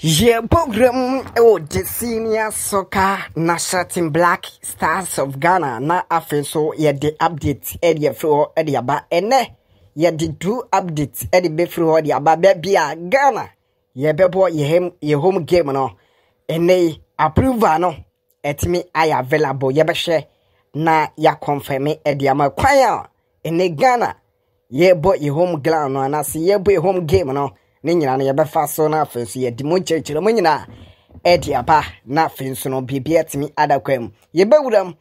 Yeah, program oh the senior soccer national team Black Stars of Ghana na afenso so yɛ de update ɛde e ɛfiri hɔ ɛde e aba ene yɛ de do update ɛde e bɛfiri hɔ ɛde aba bɛbi a Ghana yɛbɛbɔ yɛhɛm yɛ home game no ene yi approval no ɛtumi ayɛ available yɛbɛhwɛ na ya yɛakɔnfɛmi ɛde ama kwan a ɛnɛ Ghana bo yɛ home ground no anaasɛ bo yɛ home game no ne nyinaa no yɛbɛfa so na afei nso yɛdi mu nkyerɛkyerɛ mu nyinaa ɛdi aba na afei nso no biribi atumi adakwa mu yɛbɛwura mu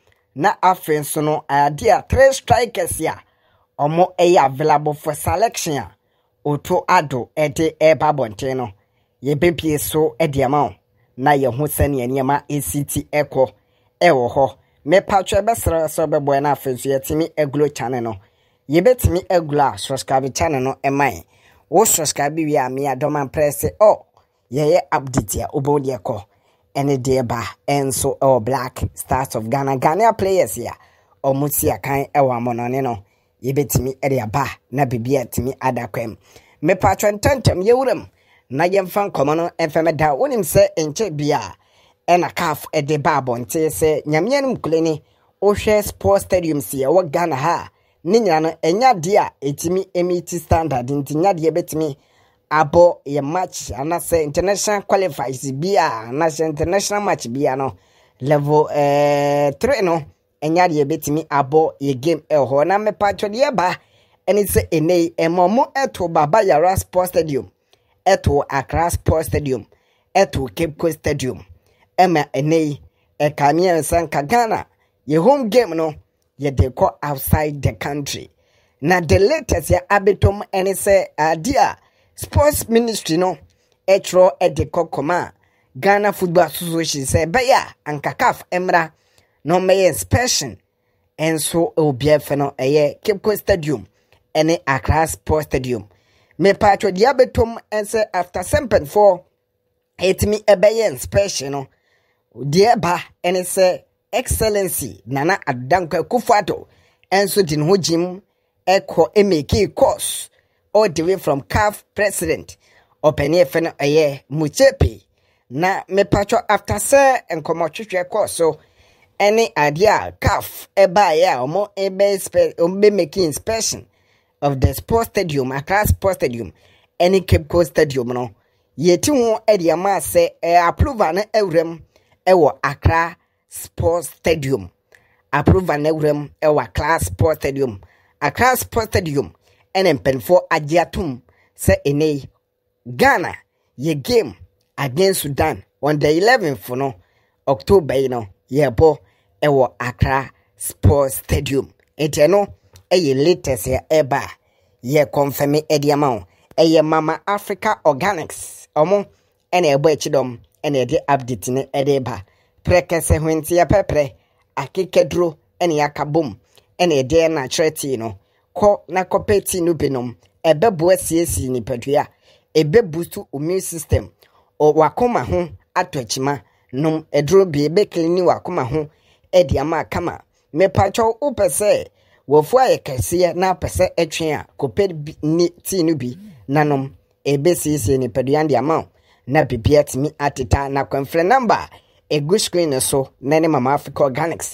na afei nso no adeɛ a three strikers a wɔn yɛ available for selection a otu ado ɛde ɛreba abɔnten no yɛbɛbie so ɛde ama wo na yɛn ho sɛnea nneɛma esi ti ɛkɔ ɛwɔ hɔ mepatwa bɛsrɛ sɛ ɔbɛbɔ na afei nso yɛtumi aglo channel no yɛbɛtumi aglo a subscribe channel no ɛman wo subscribe wie a me adɔm amprɛ sɛ ɔ yɛyɛ update a wobɛwo deɛ kɔ ɛne deɛ ba ɛnso ɛwɔ black stars of ghana Ghana players a ɔmo si akan ɛwɔ amɔnɔne no yɛbɛtumi ɛde aba na biribi atumi ada kwam mepatwɛ ntɛntɛm yɛwuram na yɛmfa nkɔmmɔ no ɛmfɛmɛ da wonim sɛ nkyɛ bia ɛna caf ɛde ba abɔnte sɛ nyameɛ no mkule ne wohwɛ sport stadium si ɛwɔ ghana ha a ne nyina no ɛnya deɛ a ɛtumi ɛmiti standard nti nya deɛ bɛtumi abɔ yɛ match anasɛ international qualifies bi a anasɛ international match bi a no level ɛɛ eh, three no ɛnya deɛ bɛtumi abɔ yɛ game ɛwɔ hɔ na mɛpa atwadeɛ ba ɛne sɛ ɛnɛ yi ɛma ɔmo ɛto baba yara sports stadium ɛto accra sports stadium ɛto cape coast stadium ɛma ɛnɛ yi ɛka mmiɛnsa nka ghana yɛ home game no yɛde kɔ outside the country na the latest yɛ abɛtɔm ne sɛ ade a sports ministry no ɛtwerɛ e de kɔ kɔma ghana football association sɛ ɛbɛyɛ a ankakaf mmra na ɔmmɛyɛ inspection nso obiara fɛ no ɛyɛ cape coast stadium ne accra sports stadium mepaatwa deɛ abɛtɔm sɛ after sɛmpɛnfoɔ ɛtumi ɛbɛyɛ inspection no deɛ ba ne sɛ excellency nana adanka Kufuato, nso di ne ho gyim kɔ make course all the way from caf president ɔpanin fɛ no ɛyɛ muchepe na mepatwɔ after sɛ nkɔmɔtwetwe course so adeɛ a caf baeɛ a wɔn bɛ inspection of the sports stadium accra sports stadium ne cape coast stadium no yɛti ho de ama sɛ ɛyɛ eh, approval no awura mu Akra." accra. sports stadium Approve na ewura mu ɛwɔ accra sports stadium accra sports stadium ɛna mpanimfoɔ agye atom sɛ ɛnɛ yi ghana yɛ game against sudan on the eleventh no october yi no yɛbɔ ɛwɔ accra sports stadium nti no ɛyɛ latest yɛ ɛba a yɛ kɔnfɛmi ɛde ama wo ɛyɛ mama africa organics ɔmo ɛna ɛbɔ akyi dɔm ɛna ɛde update ne ɛde ba. prɛ kɛse hwenteɛ pɛprɛ akekɛduro ne aka bom na ɛdeɛ na akyerɛ tii no kɔ na kɔpɛ tii no binom ɛbɛboa siesie nipadua ɛbɛbusu immune system wakoma ho atɔ kyima nom aduro bie bɛkilini wakoma ho de ama kama mepatwɛw wopɛ sɛ wɔfuo ayɛ kɛseɛ na apɛ sɛ ɛtwe a kɔpɛ ni tii no bi nanom ɛbɛsiesie nipadua de ama na biribi atumi ateta na kɔmfrɛ namba egu screen so na ne mama africa organics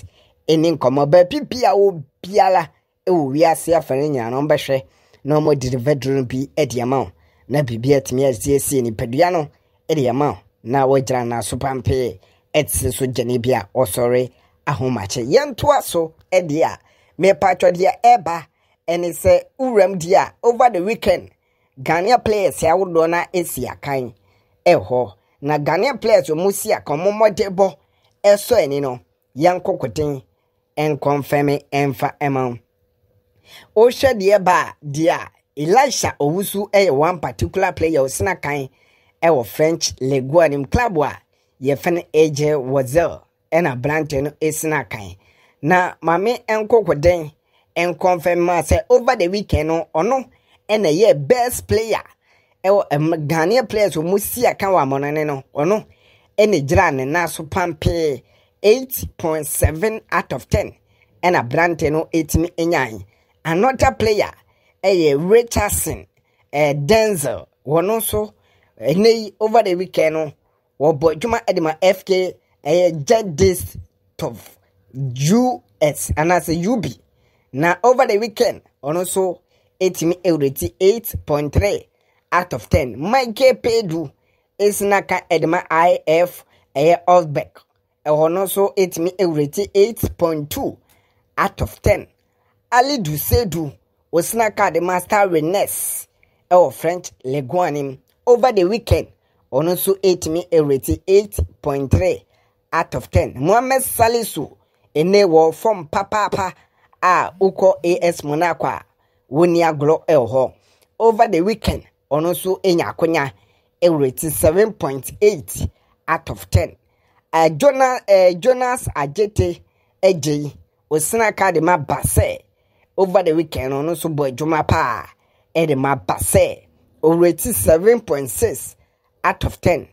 ɛne nkɔmmɔ baabi bi a wɔ biara ɛwɔ wiase afɛre nyinaa no ɔmbɛhwɛ na ɔmɔ deliver drone bi ɛde ama wo na biribi atumi asiesie nipadua no ɛde ama wo na wɔgyina n'aso pampee ɛte so gyane bi a ɔsɔre ahomakye yɛntoa so ɛdeɛ a mepatwɔ deɛ ɛba ɛne sɛ wuram deɛ a over the weekend ghanaian players ahodoɔ no asi akan ɛhɔ na ghanaian players wɔn si a wɔn mmɔdebɔ ɛsɔ ani no yɛn kokoten nkɔnfɛmi ɛnfa ɛma wɔn ohwɛ deɛ baa deɛ a elisha owusu ɛyɛ one particular player ɔsena kan ɛwɔ french legua nim club a yɛfɛ no agye wɔzel ɛna aberanteɛ no ɛsena kan na maame nkokoden nkɔnfɛmi ma sɛ over the weekend no ɔno ɛna yɛ best player ɛwɔ ɛm ghanaian players wɔn si aka wɔ amɔnɔne no ɔno ɛna gyina ne nan so pampee eight point seven out of ten ɛna aberante no ɛtumi nyae another player ɛyɛ richardson ɛɛ denzel wɔn nso ɛnɛ yi over the weekend no wɔbɔ adwuma ɛde ma fk ɛyɛ jedis tof us anaasɛ ub na over the weekend ɔno nso ɛtumi ɛwurɛti eight point three out of 10. Mike Pedro is Naka Edma IF ɛyɛ Osbeck. so no me a ewureti 8.2 out of 10. Ali Dusedu osinaka de master renes ɛwɔ French leguan Over the weekend Ono so ɔno me a ewureti 8.3 out of 10. Mohamed Salisu ene wɔ fam papaapa a okɔ AS Monaco a wɔn ni agorɔ ɛwɔ hɔ. Over the weekend ɔno nso anya akonnwa ɛwurɛti seven point eight out of ten uh, jonas ɛɛ uh, jonas agyete ɛgye yi osina ka de ma ba sɛ over the weekend ɔno nso bɔ adwuma paa ɛde ma ba sɛ ɔwurɛti seven point six out of ten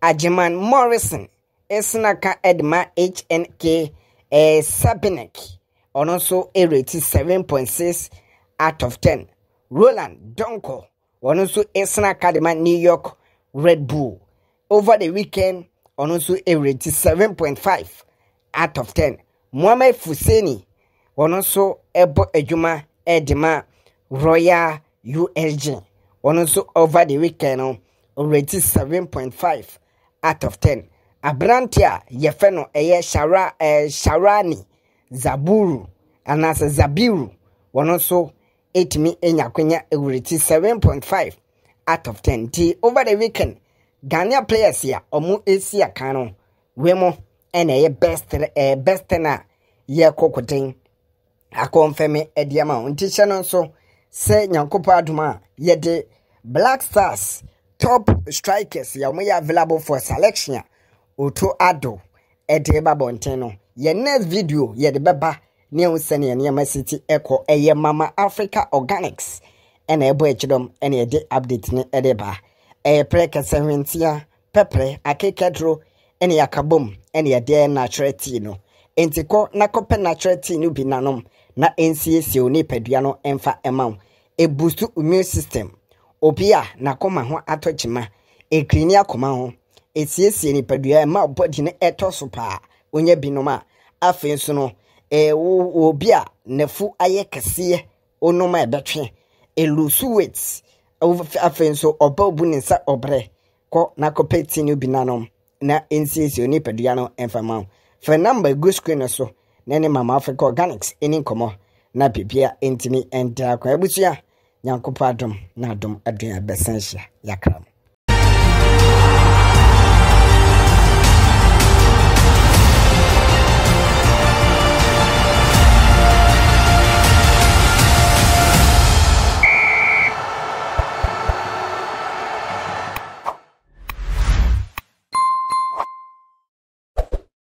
agyeman morrison ɛsina ka ɛde ma hnk ɛɛ sabinek ɔno nso ɛwurɛti seven point six out of ten roland donko. ɔno nso ɛsena new york red bull over the weekend ɔno nso seven point five out of ten mohammed fuseni ɔno nso ɛbɔ adwuma ɛde ma royal usg ɔno nso over the weekend no ɔwrɛti seven point five out of ten aberante a yɛfɛ no ɛyɛ shara ɛɛ eh, sharani zaburu anaasɛ zabiru ɔno nso. ɛtumi anya akwanya ɛwura ti seven point five out of ten nti over the weekend Ghana players a wɔn esi aka no wɔn ɛna ɛyɛ best ɛɛ eh, best ten a yɛrekɔ koten akɔnfɛmi ɛde ama wɔn nti hyɛ no nso sɛ nyankopɔ adum a yɛde black stars top strikers a wɔyɛ available for selection a oto ado ɛde ba bɔnten no yɛn next video yɛde bɛba. ne wo sɛnea nneɛma si kɔ ɛyɛ mama africa organics ɛna ɛbɔ akyirɛm ɛna ɛde update ne ɛde ba ɛyɛ prɛ kɛsɛ hwentia pɛprɛ akekɛdoro ɛna yɛakabom ɛna yɛde natural tea no nti kɔ na kɔpɛ natural tea no bi nanom na nsiesie o nipadua no mfa ma wo ebusu immune system obi a n'akoma ho atɔ kyima ekiri ne akoma ho esiesie nipadua ma body no ɛtɔ so paa onye binom a afei nso no. obi a n'afu ayɛ kɛseɛ onom a ɛbɛtwe elusu wet afei nso ɔba obu ne nsa ɔbrɛ kɔ n'akɔpɛ ti ne obi nanom na nsiesie o nipadua no mfama o fɛ namba egu screen no so na ne mama afrika organics ne nkɔmɔ na bibia ntumi ntaa kɔ abusua nyankopɔ adom na adom aduane bɛsan hyia yakram